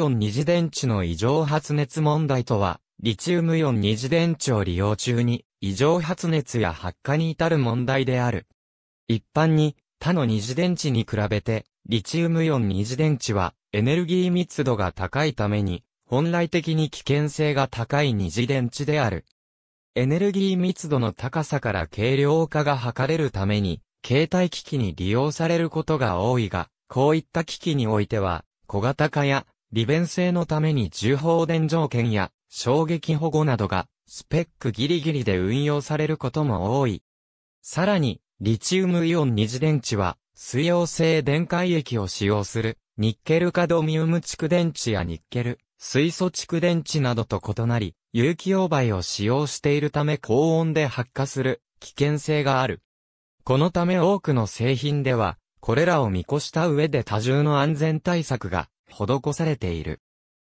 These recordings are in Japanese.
トン二次電池の異常発熱問題とは、リチウムイオン二次電池を利用中に、異常発熱や発火に至る問題である。一般に、他の二次電池に比べて、リチウムイオン二次電池は、エネルギー密度が高いために、本来的に危険性が高い二次電池である。エネルギー密度の高さから軽量化が図れるために、携帯機器に利用されることが多いが、こういった機器においては、小型化や利便性のために重放電条件や衝撃保護などがスペックギリギリで運用されることも多い。さらに、リチウムイオン二次電池は水溶性電解液を使用するニッケルカドミウム蓄電池やニッケル、水素蓄電池などと異なり、有機溶媒を使用しているため高温で発火する危険性がある。このため多くの製品では、これらを見越した上で多重の安全対策が施されている。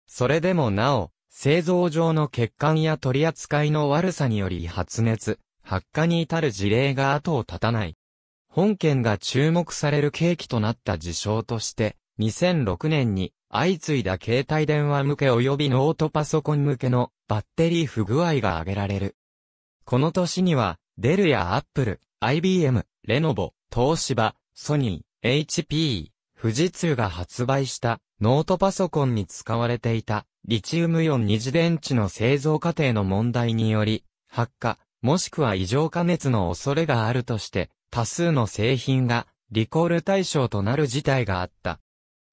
それでもなお、製造上の欠陥や取り扱いの悪さにより発熱、発火に至る事例が後を絶たない。本件が注目される契機となった事象として、2006年に相次いだ携帯電話向け及びノートパソコン向けのバッテリー不具合が挙げられる。この年には、デルやアップル、IBM、レノボ、東芝、ソニー、HP、富士通が発売したノートパソコンに使われていた、リチウムイオン二次電池の製造過程の問題により、発火、もしくは異常加熱の恐れがあるとして、多数の製品が、リコール対象となる事態があった。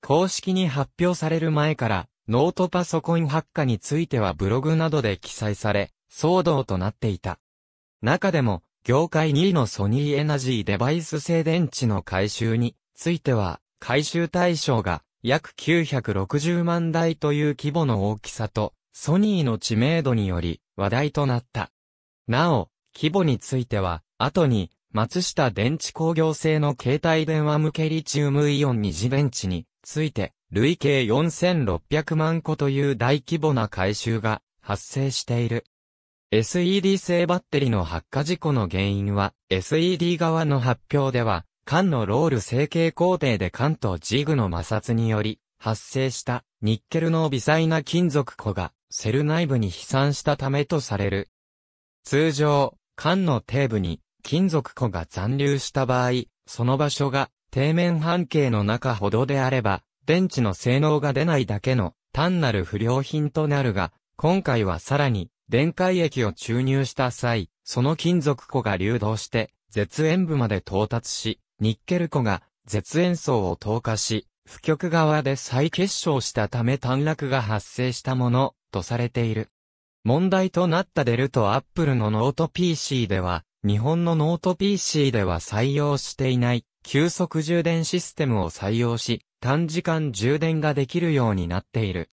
公式に発表される前から、ノートパソコン発火についてはブログなどで記載され、騒動となっていた。中でも、業界2位のソニーエナジーデバイス製電池の回収については、回収対象が約960万台という規模の大きさと、ソニーの知名度により話題となった。なお、規模については、後に、松下電池工業製の携帯電話向けリチウムイオン二次電池について、累計4600万個という大規模な回収が発生している。SED 製バッテリの発火事故の原因は、SED 側の発表では、缶のロール成形工程で缶とジグの摩擦により発生したニッケルの微細な金属庫がセル内部に飛散したためとされる。通常、缶の底部に金属庫が残留した場合、その場所が底面半径の中ほどであれば、電池の性能が出ないだけの単なる不良品となるが、今回はさらに電解液を注入した際、その金属庫が流動して、絶縁部まで到達し、ニッケル湖が絶縁層を投下し、腐極側で再結晶したため短絡が発生したものとされている。問題となったデルとアップルのノート PC では、日本のノート PC では採用していない急速充電システムを採用し、短時間充電ができるようになっている。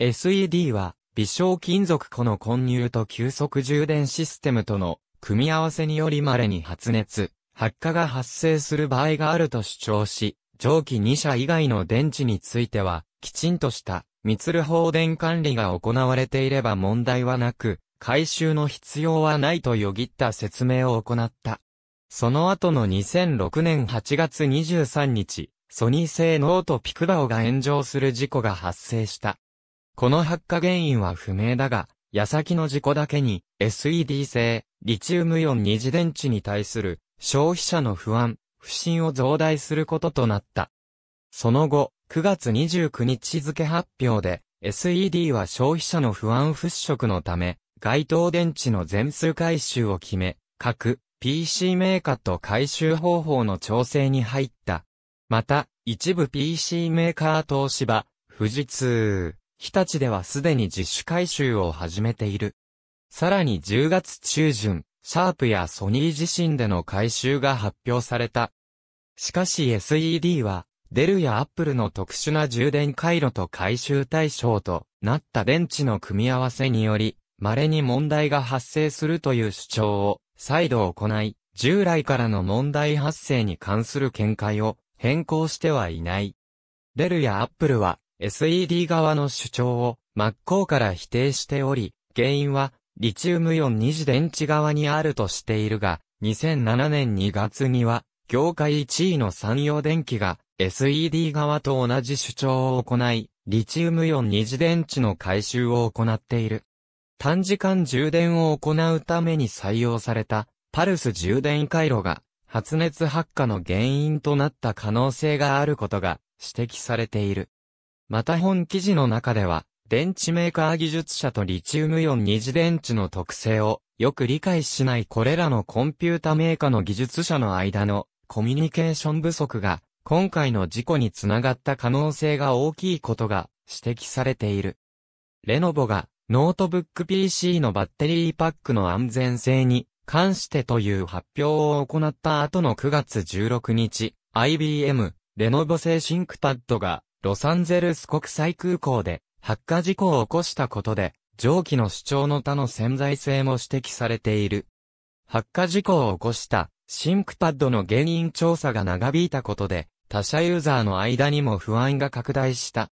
SED は、微小金属庫の混入と急速充電システムとの組み合わせにより稀に発熱、発火が発生する場合があると主張し、蒸気2社以外の電池については、きちんとした密る放電管理が行われていれば問題はなく、回収の必要はないとよぎった説明を行った。その後の2006年8月23日、ソニー製ノートピクバオが炎上する事故が発生した。この発火原因は不明だが、矢先の事故だけに、SED 製、リチウムイオン二次電池に対する消費者の不安、不信を増大することとなった。その後、9月29日付発表で、SED は消費者の不安払拭のため、該当電池の全数回収を決め、各 PC メーカーと回収方法の調整に入った。また、一部 PC メーカー東芝、富士通、日立ではすでに自主回収を始めている。さらに10月中旬、シャープやソニー自身での回収が発表された。しかし SED は、デルやアップルの特殊な充電回路と回収対象となった電池の組み合わせにより、稀に問題が発生するという主張を再度行い、従来からの問題発生に関する見解を変更してはいない。デルやアップルは SED 側の主張を真っ向から否定しており、原因はリチウムイオン二次電池側にあるとしているが、2007年2月には、業界1位の産業電機が SED 側と同じ主張を行い、リチウムイオン二次電池の回収を行っている。短時間充電を行うために採用されたパルス充電回路が発熱発火の原因となった可能性があることが指摘されている。また本記事の中では電池メーカー技術者とリチウムイオン二次電池の特性をよく理解しないこれらのコンピュータメーカーの技術者の間のコミュニケーション不足が今回の事故につながった可能性が大きいことが指摘されている。レノボがノートブック PC のバッテリーパックの安全性に関してという発表を行った後の9月16日、IBM、レノボ製シンクパッドがロサンゼルス国際空港で発火事故を起こしたことで、上記の主張の他の潜在性も指摘されている。発火事故を起こしたシンクパッドの原因調査が長引いたことで、他社ユーザーの間にも不安が拡大した。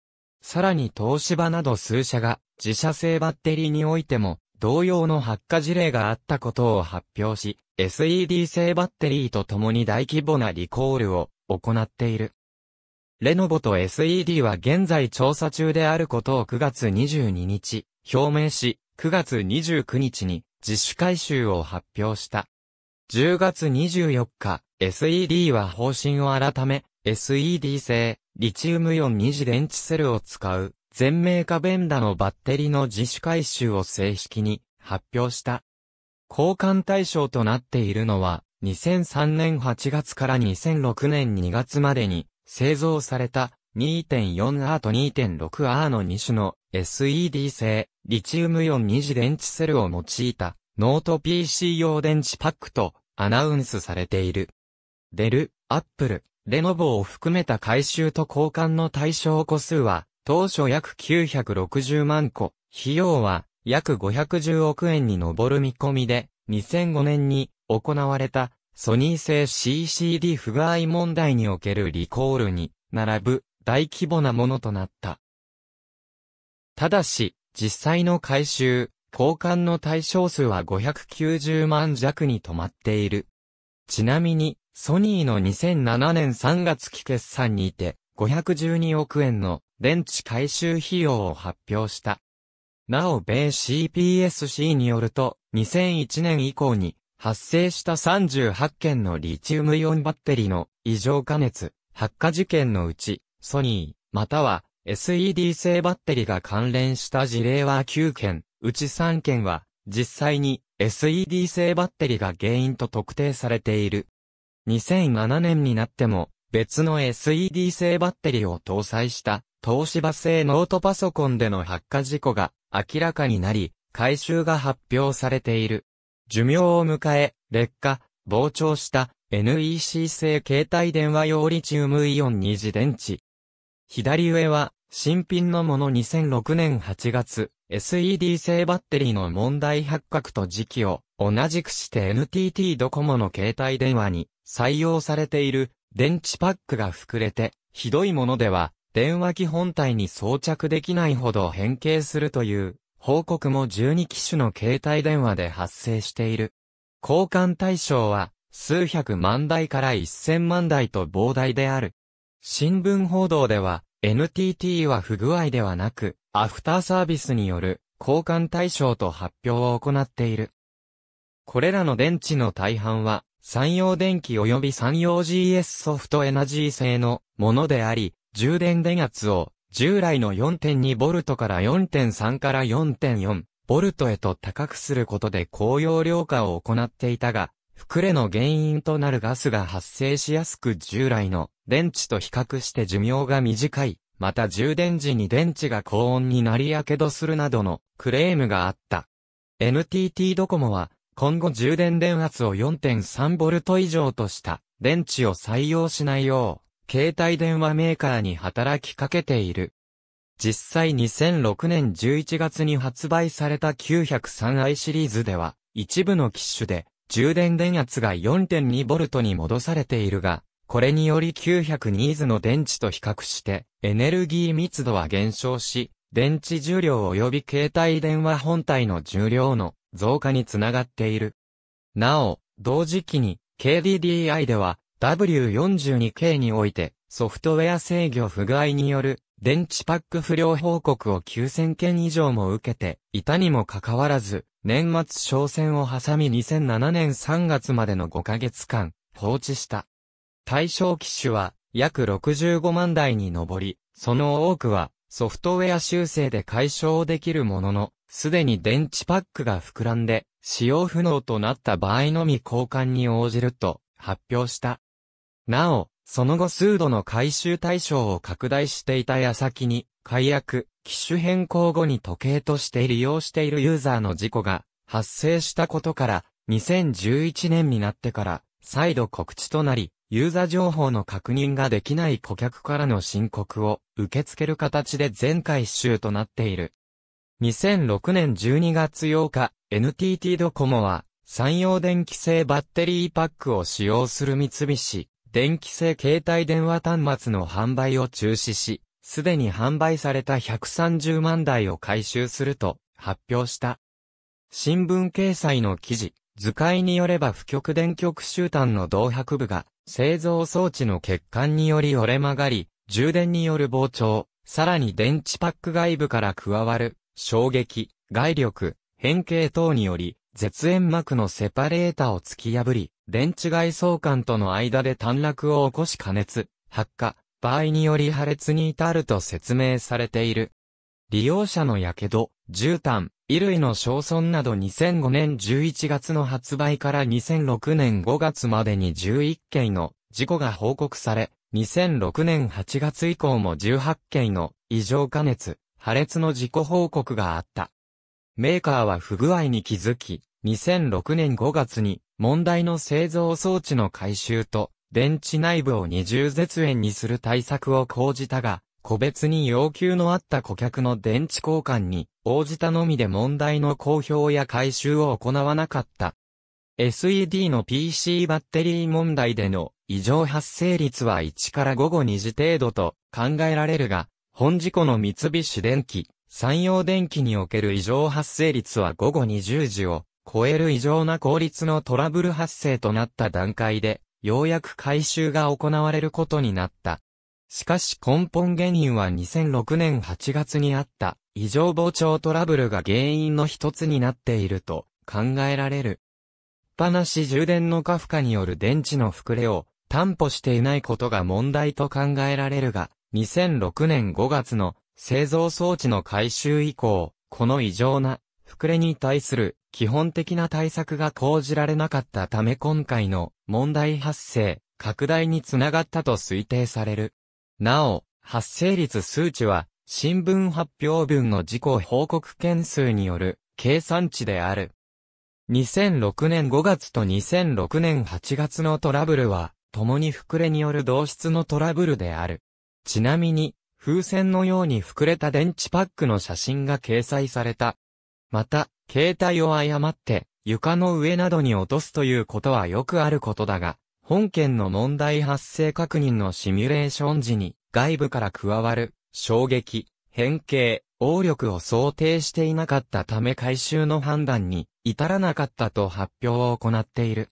さらに東芝など数社が自社製バッテリーにおいても同様の発火事例があったことを発表し、SED 製バッテリーと共に大規模なリコールを行っている。レノボと SED は現在調査中であることを9月22日、表明し、9月29日に自主回収を発表した。10月24日、SED は方針を改め、SED 製、リチウムイオン二次電池セルを使う、全メーカベンダのバッテリの自主回収を正式に発表した。交換対象となっているのは、2003年8月から2006年2月までに製造された 2.4R と 2.6R の2種の SED 製リチウムイオン次電池セルを用いたノート PC 用電池パックとアナウンスされている。デル、アップル、レノボを含めた回収と交換の対象個数は当初約960万個、費用は約510億円に上る見込みで2005年に行われたソニー製 CCD 不具合問題におけるリコールに並ぶ大規模なものとなった。ただし、実際の回収、交換の対象数は590万弱に止まっている。ちなみに、ソニーの2007年3月期決算にて、512億円の電池回収費用を発表した。なお、米 CPSC によると、2001年以降に、発生した38件のリチウムイオンバッテリーの異常加熱、発火事件のうち、ソニー、または SED 製バッテリーが関連した事例は9件、うち3件は実際に SED 製バッテリーが原因と特定されている。2007年になっても別の SED 製バッテリーを搭載した東芝製ノートパソコンでの発火事故が明らかになり、回収が発表されている。寿命を迎え、劣化、膨張した NEC 製携帯電話用リチウムイオン二次電池。左上は、新品のもの2006年8月、SED 製バッテリーの問題発覚と時期を同じくして NTT ドコモの携帯電話に採用されている電池パックが膨れて、ひどいものでは電話機本体に装着できないほど変形するという報告も12機種の携帯電話で発生している。交換対象は、数百万台から一千万台と膨大である。新聞報道では、NTT は不具合ではなく、アフターサービスによる交換対象と発表を行っている。これらの電池の大半は、山陽電機及び山陽 GS ソフトエナジー製のものであり、充電電圧を従来の 4.2V から4.3から4.4 V へと高くすることで高容量化を行っていたが、膨れの原因となるガスが発生しやすく従来の電池と比較して寿命が短い、また充電時に電池が高温になりやけどするなどのクレームがあった。NTT ドコモは今後充電電圧を 4.3V 以上とした電池を採用しないよう携帯電話メーカーに働きかけている。実際2006年11月に発売された 903i シリーズでは、一部の機種で、充電電圧が 4.2V に戻されているが、これにより902ズの電池と比較して、エネルギー密度は減少し、電池重量及び携帯電話本体の重量の増加につながっている。なお、同時期に KDDI では W42K において、ソフトウェア制御不具合による電池パック不良報告を9000件以上も受けていたにもかかわらず、年末商戦を挟み2007年3月までの5ヶ月間、放置した。対象機種は約65万台に上り、その多くはソフトウェア修正で解消できるものの、すでに電池パックが膨らんで使用不能となった場合のみ交換に応じると発表した。なお、その後数度の回収対象を拡大していた矢先に、解約、機種変更後に時計として利用しているユーザーの事故が発生したことから、2011年になってから、再度告知となり、ユーザー情報の確認ができない顧客からの申告を受け付ける形で全回収となっている。2006年12月8日、NTT ドコモは、山陽電気製バッテリーパックを使用する三菱、電気製携帯電話端末の販売を中止し、すでに販売された130万台を回収すると発表した。新聞掲載の記事、図解によれば不極電極集団の動白部が製造装置の欠陥により折れ曲がり、充電による膨張、さらに電池パック外部から加わる衝撃、外力、変形等により絶縁膜のセパレータを突き破り、電池外相管との間で短絡を起こし加熱、発火、場合により破裂に至ると説明されている。利用者の火傷、絨毯、衣類の焼損など2005年11月の発売から2006年5月までに11件の事故が報告され、2006年8月以降も18件の異常加熱、破裂の事故報告があった。メーカーは不具合に気づき、2006年5月に問題の製造装置の改修と電池内部を二重絶縁にする対策を講じたが、個別に要求のあった顧客の電池交換に応じたのみで問題の公表や回収を行わなかった。SED の PC バッテリー問題での異常発生率は1から午後2時程度と考えられるが、本事故の三菱電機、山陽電機における異常発生率は午後20時を超える異常な効率のトラブル発生となった段階で、ようやく回収が行われることになった。しかし根本原因は2006年8月にあった異常膨張トラブルが原因の一つになっていると考えられる。ぱなし充電の過負荷による電池の膨れを担保していないことが問題と考えられるが、2006年5月の製造装置の改修以降、この異常な、膨れに対する基本的な対策が講じられなかったため今回の問題発生、拡大につながったと推定される。なお、発生率数値は、新聞発表分の事故報告件数による計算値である。2006年5月と2006年8月のトラブルは、共に膨れによる同質のトラブルである。ちなみに、風船のように膨れた電池パックの写真が掲載された。また、携帯を誤って床の上などに落とすということはよくあることだが、本件の問題発生確認のシミュレーション時に外部から加わる衝撃、変形、応力を想定していなかったため回収の判断に至らなかったと発表を行っている。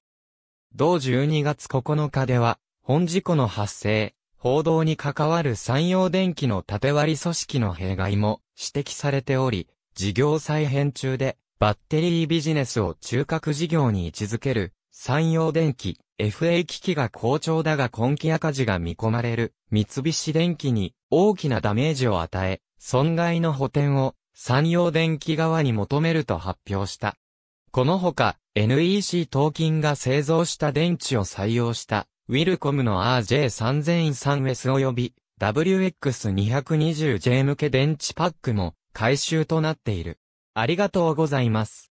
同12月9日では、本事故の発生、報道に関わる山陽電機の縦割り組織の弊害も指摘されており、事業再編中でバッテリービジネスを中核事業に位置づける山陽電機 FA 機器が好調だが今期赤字が見込まれる三菱電機に大きなダメージを与え、損害の補填を山陽電機側に求めると発表した。このほか NEC 東金が製造した電池を採用したウィルコムの RJ3003S 及び WX220J 向け電池パックも回収となっている。ありがとうございます。